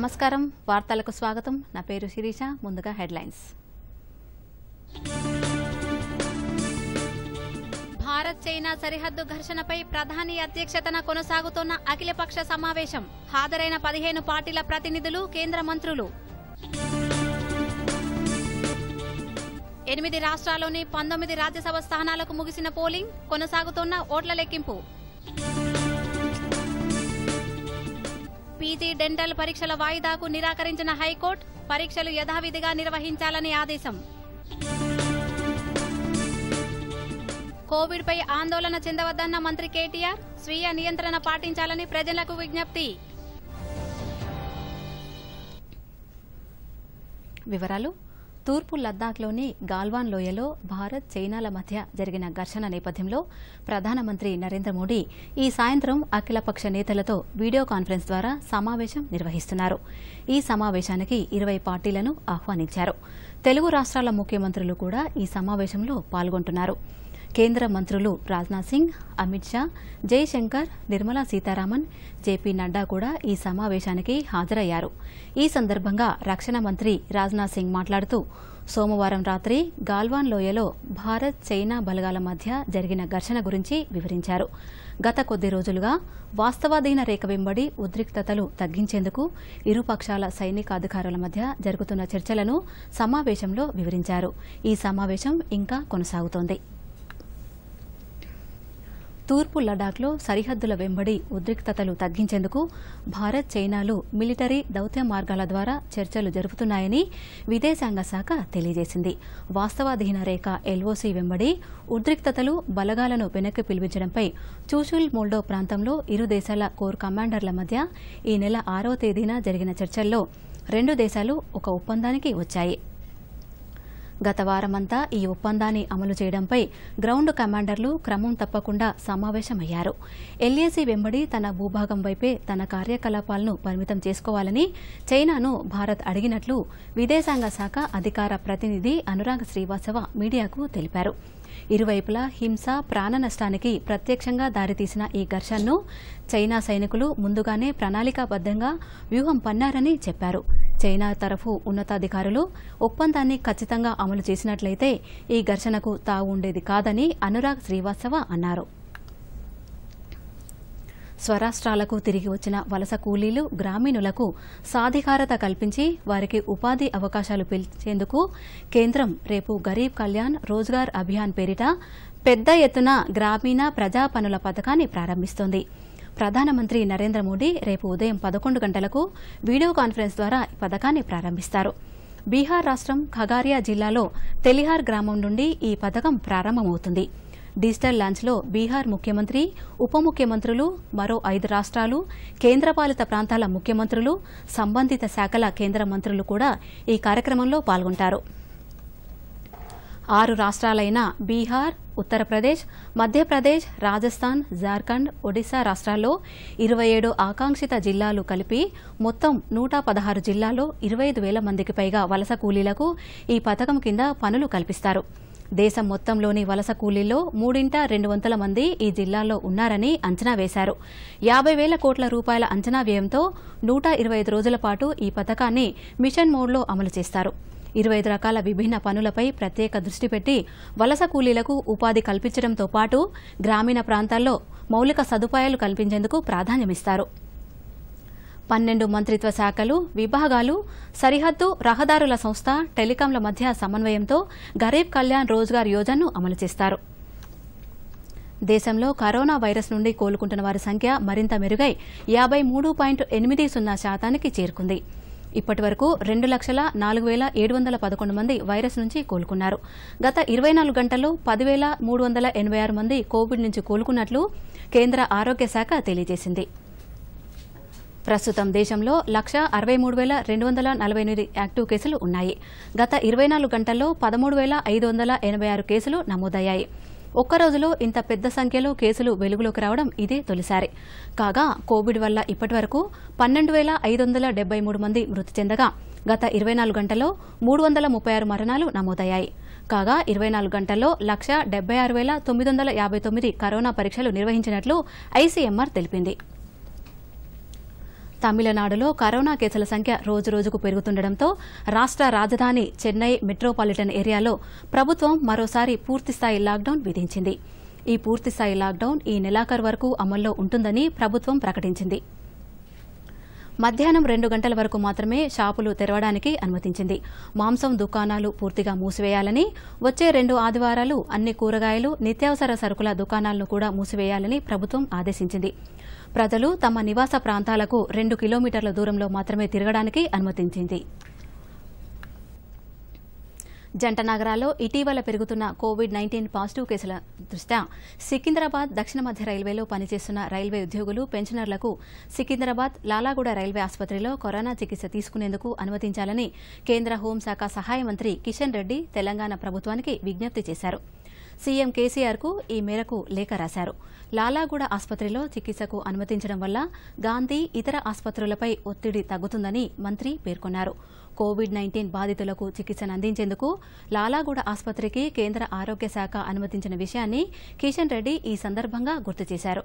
నమస్కారం వార్తలకు స్వాగతం నా పేరు శిరీష ముందుగా హెడ్లైన్స్ భారత్ చైనా సరిహద్దు ఘర్షణపై ప్రధాని అధ్యక్షతన కొనసాగుతున్న అఖిలపక్ష సమావేశం హాజరైన పదిహేను పార్టీల ప్రతినిధులు కేంద్ర మంత్రులు ఎనిమిది రాష్ట్రాల్లోని పంతొమ్మిది రాజ్యసభ స్థానాలకు ముగిసిన పోలింగ్ కొనసాగుతున్న ఓట్ల లెక్కింపు పీజీ డెంటల్ పరీక్షల వాయిదాకు నిరాకరించిన హైకోర్టు పరీక్షలు యథావిధిగా నిర్వహించాలని ఆదేశం కోవిడ్పై ఆందోళన చెందవద్దన్న మంత్రి కేటీఆర్ స్వీయ నియంత్రణ పాటించాలని ప్రజలకు విజ్ఞప్తి వివరాలు తూర్పు లద్దాఖ్లోని గాల్వాన్ లోయలో భారత్ చైనాల మధ్య జరిగిన ఘర్షణ నేపథ్యంలో ప్రధానమంత్రి నరేంద్ర మోడీ ఈ సాయంత్రం అఖిలపక్ష నేతలతో వీడియో కాన్ఫరెన్స్ ద్వారా సమావేశం నిర్వహిస్తున్నారు ఈ సమావేశానికి ఇరవై పార్టీలను ఆహ్వానించారు తెలుగు రాష్ట్రాల ముఖ్యమంత్రులు కూడా ఈ సమావేశంలో పాల్గొంటున్నారు కేంద్ర మంత్రులు రాజ్నాథ్ సింగ్ అమిత్ షా జయశంకర్ నిర్మలా సీతారామన్ జేపీ నడ్డా కూడా ఈ సమావేశానికి హాజరయ్యారు ఈ సందర్భంగా రక్షణ మంత్రి రాజ్నాథ్ సింగ్ మాట్లాడుతూ సోమవారం రాత్రి గాల్వాన్ లోయలో భారత్ చైనా బలగాల మధ్య జరిగిన ఘర్షణ గురించి వివరించారు గత కొద్ది రోజులుగా వాస్తవాధీన రేఖ వెంబడి ఉద్రిక్తతలు తగ్గించేందుకు ఇరుపక్షాల సైనికాధికారుల మధ్య జరుగుతున్న చర్చలను సమావేశంలో వివరించారు ఈ సమావేశం ఇంకా కొనసాగుతోంది తూర్పు లడాఖ్లో సరిహద్దుల వెంబడి ఉద్రిక్తతలు తగ్గించేందుకు భారత్ చైనాలు మిలిటరీ దౌత్య మార్గాల ద్వారా చర్చలు జరుపుతున్నాయని విదేశాంగ శాఖ తెలియజేసింది వాస్తవాధీన రేఖ ఎల్ఓసీ వెంబడి ఉద్రిక్తతలు బలగాలను వెనక్కి పిలిపించడంపై చూషుల్ మోల్డో ప్రాంతంలో ఇరు దేశాల కోర్ కమాండర్ల మధ్య ఈ నెల ఆరో తేదీన జరిగిన చర్చల్లో రెండు దేశాలు ఒక ఒప్పందానికి వచ్చాయి గత వారమంతా ఈ ఒప్పందాన్ని అమలు చేయడంపై గ్రౌండ్ కమాండర్లు క్రమం తప్పకుండా సమావేశమయ్యారు ఎల్ఏసీ వెంబడి తన భూభాగం వైపే తన కార్యకలాపాలను పరిమితం చేసుకోవాలని చైనాను భారత్ అడిగినట్లు విదేశాంగ శాఖ అధికార ప్రతినిధి అనురాగ్ శ్రీవాసవ మీడియాకు తెలిపారు ఇరువైపులా హింస ప్రాణ నష్టానికి ప్రత్యక్షంగా దారితీసిన ఈ ఘర్షణను చైనా సైనికులు ముందుగానే ప్రణాళికాబద్దంగా వ్యూహం పన్నారని చెప్పారు చైనా తరఫు ఉన్నతాధికారులు ఒప్పందాన్ని ఖచ్చితంగా అమలు చేసినట్లయితే ఈ ఘర్షణకు తావు ఉండేది కాదని అనురాగ్ శ్రీవాస్తవ అన్నారు స్వరాష్ట్రాలకు తిరిగి వచ్చిన వలస కూలీలు గ్రామీణులకు సాధికారత కల్పించి వారికి ఉపాధి అవకాశాలు పెంచేందుకు కేంద్రం రేపు గరీబ్ కళ్యాణ్ రోజ్గార్ అభియాన్ పేరిట పెద్ద ఎత్తున గ్రామీణ ప్రజా పనుల పథకాన్ని ప్రారంభిస్తోంది ప్రధానమంత్రి నరేంద్ర మోడీ రేపు ఉదయం పదకొండు గంటలకు వీడియో కాన్ఫరెన్స్ ద్వారా ఈ పథకాన్ని ప్రారంభిస్తారు బీహార్ రాష్ట్రం ఖగారియా జిల్లాలో తెలిహార్ గ్రామం నుండి ఈ పథకం ప్రారంభమవుతుంది డిజిటల్ లాంచ్లో బీహార్ ముఖ్యమంత్రి ఉప ముఖ్యమంత్రులు మరో ఐదు రాష్ట్రాలు కేంద్రపాలిత ప్రాంతాల ముఖ్యమంత్రులు సంబంధిత శాఖల కేంద్ర మంత్రులు కూడా ఈ కార్యక్రమంలో పాల్గొంటారు ఆరు రాష్ట్రాలైన బీహార్ ఉత్తరప్రదేశ్ మధ్యప్రదేశ్ రాజస్థాన్ జార్ఖండ్ ఒడిశా రాష్ట్రాల్లో ఇరవై ఏడు ఆకాంక్షిత జిల్లాలు కలిపి మొత్తం నూట పదహారు జిల్లాల్లో ఇరవై ఐదు వేల మందికి పైగా వలస కూలీలకు ఈ పథకం కింద పనులు కల్పిస్తారు దేశం మొత్తంలోని వలస కూలీల్లో మూడింట రెండు వందల మంది ఈ జిల్లాల్లో ఉన్నారని అంచనా వేశారు యాభై వేల కోట్ల రూపాయల అంచనా వ్యయంతో నూట ఇరవై ఐదు రోజుల పాటు ఈ పథకాన్ని మిషన్ మోడ్లో అమలు చేస్తారు ఇరవై ఐదు రకాల విభిన్న పనులపై ప్రత్యేక దృష్టి పెట్టి వలస కూలీలకు ఉపాధి కల్పించడంతో పాటు గ్రామీణ ప్రాంతాల్లో మౌలిక సదుపాయాలు కల్పించేందుకు ప్రాధాన్యమిస్తారు పన్నెండు మంత్రిత్వ శాఖలు విభాగాలు సరిహద్దు రహదారుల సంస్థ టెలికాంల మధ్య సమన్వయంతో గరీబ్ కళ్యాణ్ రోజ్గార్ యోజనను అమలు చేస్తారు దేశంలో కరోనా వైరస్ నుండి కోలుకుంటున్న వారి సంఖ్య మరింత మెరుగై యాభై మూడు పాయింట్ ఎనిమిది సున్నా శాతానికి చేరుకుంది ఇప్పటి వరకు రెండు లక్షల నాలుగు వేల ఏడు వందల పదకొండు మంది వైరస్ నుంచి కోలుకున్నారు గత ఇరవై నాలుగు గంటల్లో పదివేల మూడు వందల ఎనభై ఆరు మంది కోవిడ్ నుంచి కోలుకున్నట్లు కేంద్ర ఆరోగ్య శాఖ తెలియజేసింది ప్రస్తుతం దేశంలో లక్ష అరవై మూడు వేల రెండు వందల నలభై ఎనిమిది యాక్టివ్ కేసులు ఉన్నాయి గత ఇరవై నాలుగు గంటల్లో పదమూడు వేల ఐదు వందల ఎనభై ఆరు కేసులు నమోదయ్యాయి ఒక్క రోజులో ఇంత పెద్ద సంఖ్యలో కేసులు వెలుగులోకి రావడం ఇదే తొలిసారి కాగా కోవిడ్ వల్ల ఇప్పటివరకు పన్నెండు వేల ఐదు వందల మూడు మంది మృతి చెందగా గత ఇరవై నాలుగు గంటల్లో మూడు వందల ముప్పై ఆరు మరణాలు నమోదయ్యాయి కాగా ఇరవై నాలుగు గంటల్లో లక్ష డెబ్బై ఆరు వేల తొమ్మిది వందల యాభై తొమ్మిది కరోనా పరీక్షలు నిర్వహించినట్లు ఐసీఎంఆర్ తెలిపింది తమిళనాడులో కరోనా కేసుల సంఖ్య రోజురోజుకు పెరుగుతుండటంతో రాష్ట రాజధాని చెన్నై మెట్రోపాలిటన్ ఏరియాలో ప్రభుత్వం మరోసారి పూర్తిస్థాయి లాక్డౌన్ విధించింది ఈ పూర్తిస్థాయి లాక్డౌన్ ఈ నెలాఖరు వరకు అమల్లో ఉంటుందని ప్రభుత్వం ప్రకటించింది మధ్యాహ్నం రెండు గంటల వరకు మాత్రమే షాపులు తెరవడానికి అనుమతించింది మాంసం దుకాణాలు పూర్తిగా మూసివేయాలని వచ్చే రెండు ఆదివారాలు అన్ని కూరగాయలు నిత్యావసర సరుకుల దుకాణాలను కూడా మూసివేయాలని ప్రభుత్వం ఆదేశించింది ప్రజలు తమ నివాస ప్రాంతాలకు రెండు కిలోమీటర్ల దూరంలో మాత్రమే తిరగడానికి అనుమతించింది జంట నగరాల్లో ఇటీవల పెరుగుతున్న కోవిడ్ నైన్టీన్ పాజిటివ్ కేసుల దృష్ట్యా సికింద్రాబాద్ దక్షిణ మధ్య రైల్వేలో పనిచేస్తున్న రైల్వే ఉద్యోగులు పెన్షనర్లకు సికింద్రాబాద్ లాలాగూడ రైల్వే ఆసుపత్రిలో కరోనా చికిత్స తీసుకునేందుకు అనుమతించాలని కేంద్ర హోంశాఖ సహాయ మంత్రి కిషన్ రెడ్డి తెలంగాణ ప్రభుత్వానికి విజ్ఞప్తి చేశారు సీఎం కేసీఆర్కు ఈ మేరకు లేఖ రాశారు లాలాగూడ ఆసుపత్రిలో చికిత్సకు అనుమతించడం వల్ల గాంధీ ఇతర ఆసుపత్రులపై ఒత్తిడి తగ్గుతుందని మంత్రి పేర్కొన్నారు కోవిడ్ నైన్టీన్ బాధితులకు చికిత్సను అందించేందుకు లాలాగూడ ఆసుపత్రికి కేంద్ర ఆరోగ్య శాఖ అనుమతించిన విషయాన్ని కిషన్ రెడ్డి ఈ సందర్భంగా గుర్తు చేశారు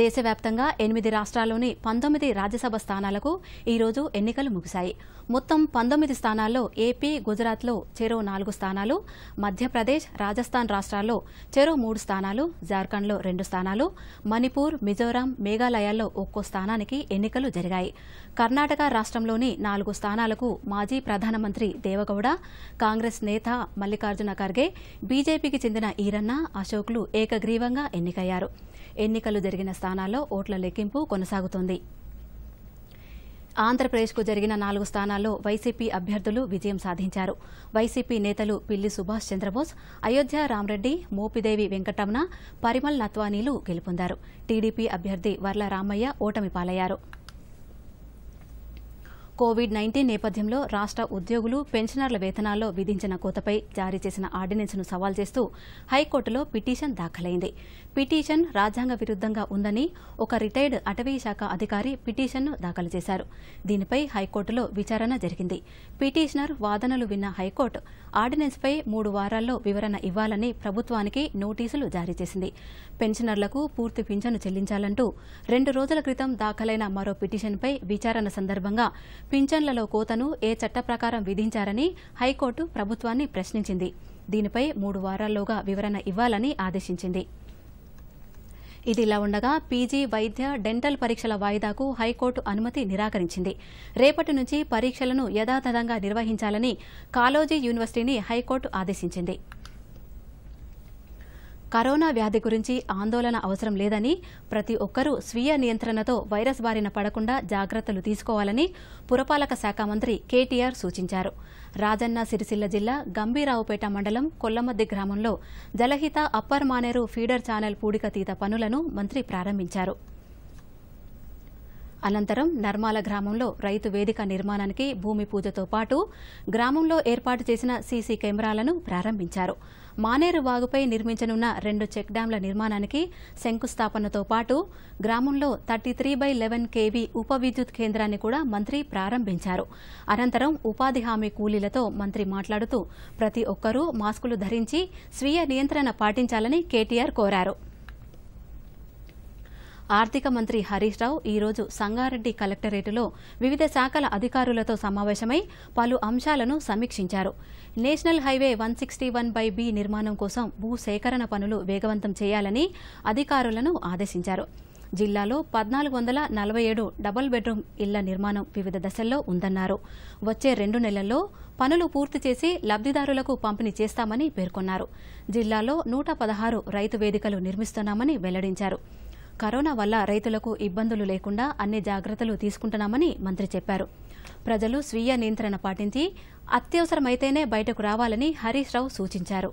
దేశవ్యాప్తంగా ఎనిమిది రాష్ట్రాల్లోని పంతొమ్మిది రాజ్యసభ స్థానాలకు ఈరోజు ఎన్నికలు ముగిశాయి మొత్తం పంతొమ్మిది స్థానాల్లో ఏపీ గుజరాత్లో చెరో నాలుగు స్థానాలు మధ్యప్రదేశ్ రాజస్థాన్ రాష్ట్రాల్లో చెరో మూడు స్థానాలు జార్ఖండ్లో రెండు స్థానాలు మణిపూర్ మిజోరాం మేఘాలయాల్లో ఒక్కో స్థానానికి ఎన్నికలు జరిగాయి కర్ణాటక రాష్ట్రంలోని నాలుగు స్థానాలకు మాజీ ప్రధానమంత్రి దేవగౌడ కాంగ్రెస్ నేత మల్లికార్జున ఖర్గే బీజేపీకి చెందిన ఈరన్న అశోక్లు ఏకగ్రీవంగా ఎన్నికయ్యారు ఎన్నికలు జరిగిన స్థానాల్లో ఓట్ల లెక్కింపు కొనసాగుతోంది ఆంధ్రప్రదేశ్కు జరిగిన నాలుగు స్థానాల్లో వైసీపీ అభ్యర్థులు విజయం సాధించారు వైసీపీ నేతలు పిల్లి సుభాష్ చంద్రబోస్ అయోధ్య రామ్రెడ్డి మోపిదేవి వెంకటమణ పరిమల్ నత్వానీలు గెలుపొందారు టీడీపీ అభ్యర్థి వర్ల రామయ్య ఓటమి పాలయ్యారు కోవిడ్ నైన్టీన్ నేపథ్యంలో రాష్ట ఉద్యోగులు పెన్షనర్ల వేతనాల్లో విధించిన కోతపై జారీ చేసిన ఆర్డినెన్స్ను సవాల్ చేస్తూ హైకోర్టులో పిటిషన్ దాఖలైంది పిటిషన్ రాజ్యాంగ విరుద్దంగా ఉందని ఒక రిటైర్డ్ అటవీ శాఖ అధికారి పిటిషన్ను దాఖలు చేశారు దీనిపై హైకోర్టులో విచారణ జరిగింది పిటిషనర్ వాదనలు విన్న హైకోర్టు ఆర్డినెన్స్పై మూడు వారాల్లో వివరణ ఇవ్వాలని ప్రభుత్వానికి నోటీసులు జారీ చేసింది పెన్షనర్లకు పూర్తి పింఛను చెల్లించాలంటూ రెండు రోజుల క్రితం దాఖలైన మరో పిటిషన్పై విచారణ సందర్భంగా పింఛన్లలో కోతను ఏ చట్ట విధించారని హైకోర్టు ప్రభుత్వాన్ని ప్రశ్నించింది దీనిపై మూడు వారాల్లోగా వివరణ ఇవ్వాలని ఆదేశించింది ఇదిలా ఉండగా పీజీ వైద్య డెంటల్ పరీక్షల వాయిదాకు హైకోర్టు అనుమతి నిరాకరించింది రేపటి నుంచి పరీక్షలను యథాతథంగా నిర్వహించాలని కాలోజీ యూనివర్సిటీని హైకోర్టు ఆదేశించింది కరోనా వ్యాధి గురించి ఆందోళన అవసరం లేదని ప్రతి ఒక్కరూ స్వీయ నియంత్రణతో వైరస్ బారిన పడకుండా జాగ్రత్తలు తీసుకోవాలని పురపాలక శాఖ మంత్రి కేటీఆర్ సూచించారు రాజన్న సిరిసిల్ల జిల్లా గంభీరావుపేట మండలం కొల్లమద్ది గ్రామంలో జలహిత అప్పర్ మానేరు ఫీడర్ ఛానల్ పూడికతీత పనులను మంత్రి ప్రారంభించారు అనంతరం నర్మాల గ్రామంలో రైతు వేదిక నిర్మాణానికి భూమి పూజతో పాటు గ్రామంలో ఏర్పాటు చేసిన సీసీ కెమెరాలను ప్రారంభించారు మానేరు వాగుపై నిర్మించనున్న రెండు చెక్ డ్యాంల నిర్మాణానికి శంకుస్థాపనతో పాటు గ్రామంలో thirty three by eleven KV ఉప విద్యుత్ కేంద్రాన్ని కూడా మంత్రి ప్రారంభించారు అనంతరం ఉపాధి హామీ కూలీలతో మంత్రి మాట్లాడుతూ ప్రతి ఒక్కరూ మాస్కులు ధరించి స్వీయ నియంత్రణ పాటించాలని కేటీఆర్ కోరారు ఆర్థిక మంత్రి హరీష్ రావు ఈరోజు సంగారెడ్డి కలెక్టరేటులో వివిధ శాఖల అధికారులతో సమావేశమై పలు అంశాలను సమీక్షించారు national highway one sixty one by B నిర్మాణం కోసం భూసేకరణ పనులు వేగవంతం చేయాలని అధికారులను ఆదేశించారు జిల్లాలో పద్నాలుగు వందల నలభై ఏడు డబుల్ బెడ్రూమ్ ఇళ్ల నిర్మాణం వివిధ దశల్లో ఉందన్నారు వచ్చే రెండు నెలల్లో పనులు పూర్తి చేసి లబ్దిదారులకు పంపిణీ చేస్తామని పేర్కొన్నారు జిల్లాలో నూట పదహారు రైతు వేదికలు నిర్మిస్తున్నామని వెల్లడించారు కరోనా వల్ల రైతులకు ఇబ్బందులు లేకుండా అన్ని జాగ్రత్తలు తీసుకుంటున్నామని మంత్రి చెప్పారు ప్రజలు స్వీయ నియంత్రణ పాటించి అత్యవసరమైతేనే బయటకు రావాలని హరీష్ రావు సూచించారు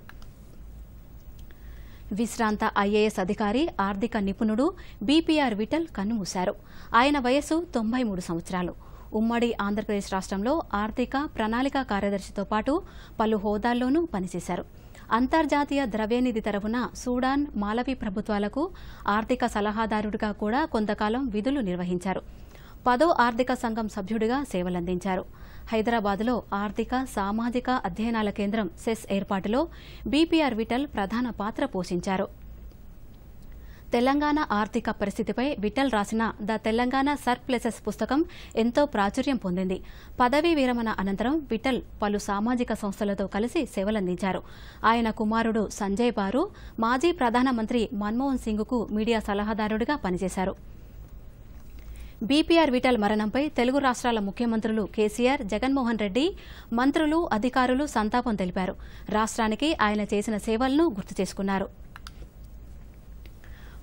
విశ్రాంత ఐఏఎస్ అధికారి ఆర్థిక నిపుణుడు బీపీఆర్ విఠల్ కన్నుమూశారు ఆయన వయస్సు తొంభై మూడు సంవత్సరాలు ఉమ్మడి ఆంధ్రప్రదేశ్ రాష్ట్రంలో ఆర్థిక ప్రణాళికా కార్యదర్శితో పాటు పలు హోదాల్లోనూ పనిచేశారు అంతర్జాతీయ ద్రవ్యనిధి తరఫున సూడాన్ మాలవీ ప్రభుత్వాలకు ఆర్థిక సలహాదారుడిగా కూడా కొంతకాలం విధులు నిర్వహించారు పదో ఆర్థిక సంఘం సభ్యుడిగా సేవలందించారు హైదరాబాద్లో ఆర్థిక సామాజిక అధ్యయనాల కేంద్రం సెస్ ఏర్పాటులో బీపీఆర్ విఠల్ ప్రధాన పాత్ర పోషించారు తెలంగాణ ఆర్థిక పరిస్థితిపై విఠల్ రాసిన ద తెలంగాణ సర్ప్లెసెస్ పుస్తకం ఎంతో ప్రాచుర్యం పొందింది పదవీ విరమణ అనంతరం విఠల్ పలు సామాజిక సంస్థలతో కలిసి సేవలందించారు ఆయన కుమారుడు సంజయ్ బారు మాజీ ప్రధానమంత్రి మన్మోహన్ సింగ్కు మీడియా సలహాదారుడిగా పనిచేశారు బీపీఆర్ విఠల్ మరణంపై తెలుగు రాష్ట్రాల ముఖ్యమంత్రులు కేసీఆర్ జగన్మోహన్ రెడ్డి మంత్రులు అధికారులు సంతాపం తెలిపారు రాష్ట్రానికి ఆయన చేసిన సేవలను గుర్తు చేసుకున్నారు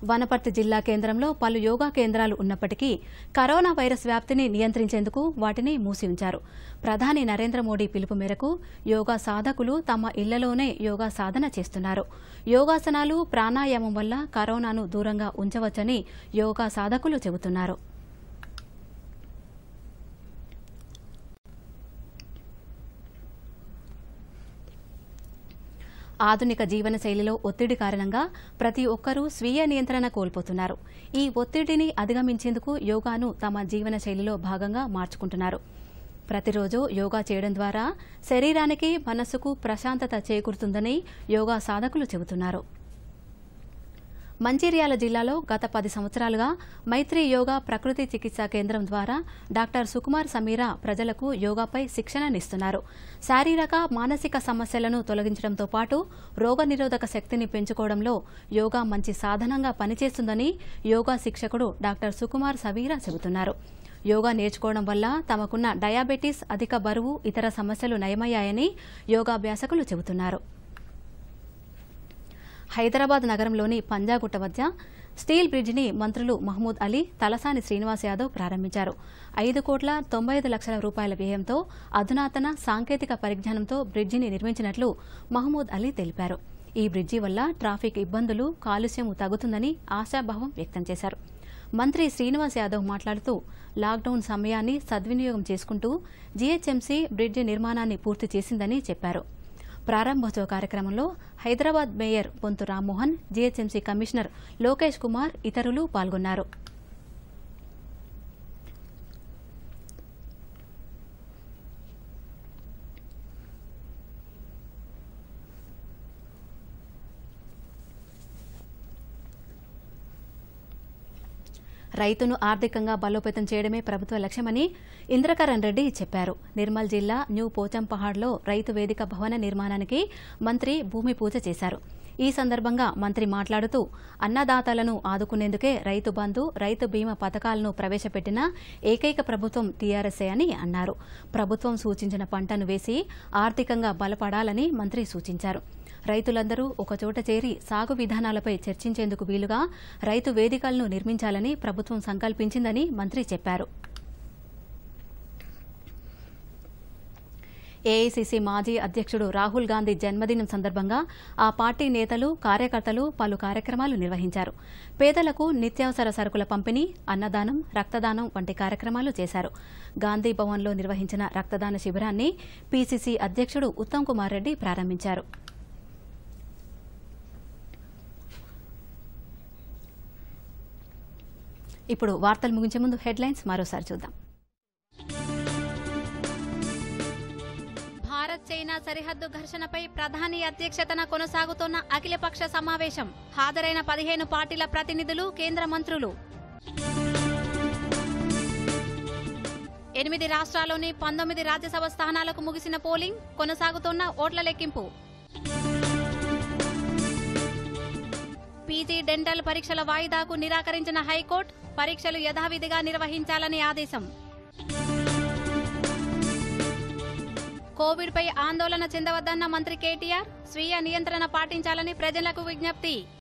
వనపర్తి జిల్లా కేంద్రంలో పలు యోగా కేంద్రాలు ఉన్నప్పటికీ కరోనా వైరస్ వ్యాప్తిని నియంత్రించేందుకు వాటిని మూసి ఉంచారు ప్రధాని నరేంద్ర మోడీ పిలుపు మేరకు యోగా సాధకులు తమ ఇళ్లలోనే యోగా సాధన చేస్తున్నారు యోగాసనాలు ప్రాణాయామం వల్ల కరోనాను దూరంగా ఉంచవచ్చని యోగా సాధకులు చెబుతున్నారు ఆధునిక జీవన శైలిలో ఒత్తిడి కారణంగా ప్రతి ఒక్కరూ స్వీయ నియంత్రణ కోల్పోతున్నారు ఈ ఒత్తిడిని అధిగమించేందుకు యోగాను తమ జీవన శైలిలో భాగంగా మార్చుకుంటున్నారు ప్రతిరోజు యోగా చేయడం ద్వారా శరీరానికి మనస్సుకు ప్రశాంతత చేకూరుతుందని యోగా సాధకులు చెబుతున్నారు మంచిర్యాల జిల్లాలో గత పది సంవత్సరాలుగా మైత్రి యోగా ప్రకృతి చికిత్సా కేంద్రం ద్వారా డాక్టర్ సుకుమార్ సమీరా ప్రజలకు యోగాపై శిక్షణనిస్తున్నారు శారీరక మానసిక సమస్యలను తొలగించడంతో పాటు రోగనిరోధక శక్తిని పెంచుకోవడంలో యోగా మంచి సాధనంగా పనిచేస్తుందని యోగా శిక్షకుడు డాక్టర్ సుకుమార్ సమీరా చెబుతున్నారు యోగా నేర్చుకోవడం వల్ల తమకున్న డయాబెటీస్ అధిక బరువు ఇతర సమస్యలు నయమయ్యాయని యోగాభ్యాసకులు చెబుతున్నారు హైదరాబాద్ నగరంలోని పంజాగుట్ట వద్ద స్టీల్ బ్రిడ్జిని మంత్రులు మహమూద్ అలీ తలసాని శ్రీనివాస్ యాదవ్ ప్రారంభించారు ఐదు కోట్ల తొంభై ఐదు లక్షల రూపాయల వ్యయంతో అధునాతన సాంకేతిక పరిజ్ఞానంతో బ్రిడ్జిని నిర్మించినట్లు మహమూద్ అలీ తెలిపారు ఈ బ్రిడ్జి వల్ల ట్రాఫిక్ ఇబ్బందులు కాలుష్యం తగ్గుతుందని ఆశాభావం వ్యక్తం చేశారు మంత్రి శ్రీనివాస్ యాదవ్ మాట్లాడుతూ లాక్డౌన్ సమయాన్ని సద్వినియోగం చేసుకుంటూ జీహెచ్ఎంసీ బ్రిడ్జి నిర్మాణాన్ని పూర్తి చేసిందని చెప్పారు ప్రారంభోత్సవ కార్యక్రమంలో Hyderabad mayor Pontu Rammohan GHMC commissioner Lokesh Kumar ఇతరులు పాల్గొన్నారు రైతును ఆర్థికంగా బలోపేతం చేయడమే ప్రభుత్వ లక్ష్యమని ఇంద్రకరణ్ రెడ్డి చెప్పారు నిర్మల్ జిల్లా న్యూ పోచంపహాడ్లో రైతు వేదిక భవన నిర్మాణానికి మంత్రి భూమి పూజ చేశారు ఈ సందర్భంగా మంత్రి మాట్లాడుతూ అన్నదాతలను ఆదుకునేందుకే రైతు బంధు రైతు బీమా పథకాలను ప్రవేశపెట్టిన ఏకైక ప్రభుత్వం టీఆర్ఎస్ఏ అని అన్నారు ప్రభుత్వం సూచించిన పంటను వేసి ఆర్థికంగా బలపడాలని మంత్రి సూచించారు రైతులందరూ ఒకచోట చేరి సాగు విధానాలపై చర్చించేందుకు వీలుగా రైతు వేదికలను నిర్మించాలని ప్రభుత్వం సంకల్పించిందని మంత్రి చెప్పారు ఏఐసీసీ మాజీ అధ్యక్షుడు రాహుల్ గాంధీ జన్మదినం సందర్భంగా ఆ పార్టీ నేతలు కార్యకర్తలు పలు కార్యక్రమాలు నిర్వహించారు పేదలకు నిత్యావసర సరుకుల పంపిణీ అన్నదానం రక్తదానం వంటి కార్యక్రమాలు చేశారు గాంధీ భవన్లో నిర్వహించిన రక్తదాన శిబిరాన్ని పీసీసీ అధ్యక్షుడు ఉత్తమ్ కుమార్ రెడ్డి ప్రారంభించారు ఇప్పుడు వార్తలు ముగించే ముందు హెడ్లైన్స్ మరోసారి చూద్దాం భారత్ చైనా సరిహద్దు ఘర్షణపై ప్రధాని అధ్యక్షతన కొనసాగుతున్న అఖిలపక్ష సమావేశం హాజరైన పదిహేను పార్టీల ప్రతినిధులు కేంద్ర మంత్రులు ఎనిమిది రాష్ట్రాల్లోని పంతొమ్మిది రాజ్యసభ స్థానాలకు ముగిసిన పోలింగ్ కొనసాగుతున్న ఓట్ల లెక్కింపు పీజీ డెంటల్ పరీక్షల వాయిదాకు నిరాకరించిన హైకోర్టు పరీక్షలు యథావిధిగా నిర్వహించాలని ఆదేశం కోవిడ్పై ఆందోళన చెందవద్దన్న మంత్రి కేటీఆర్ స్వీయ నియంత్రణ పాటించాలని ప్రజలకు విజ్ఞప్తి